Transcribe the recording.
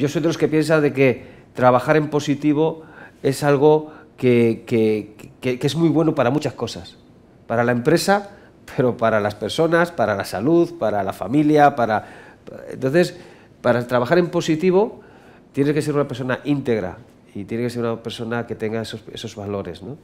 Yo soy de los que piensa de que trabajar en positivo es algo que, es muy bueno para muchas cosas. Para la empresa, pero para las personas, para la salud, para la familia, para... Entonces, para trabajar en positivo, tienes que ser una persona íntegra y tienes que ser una persona que tenga esos, esos valores, ¿no?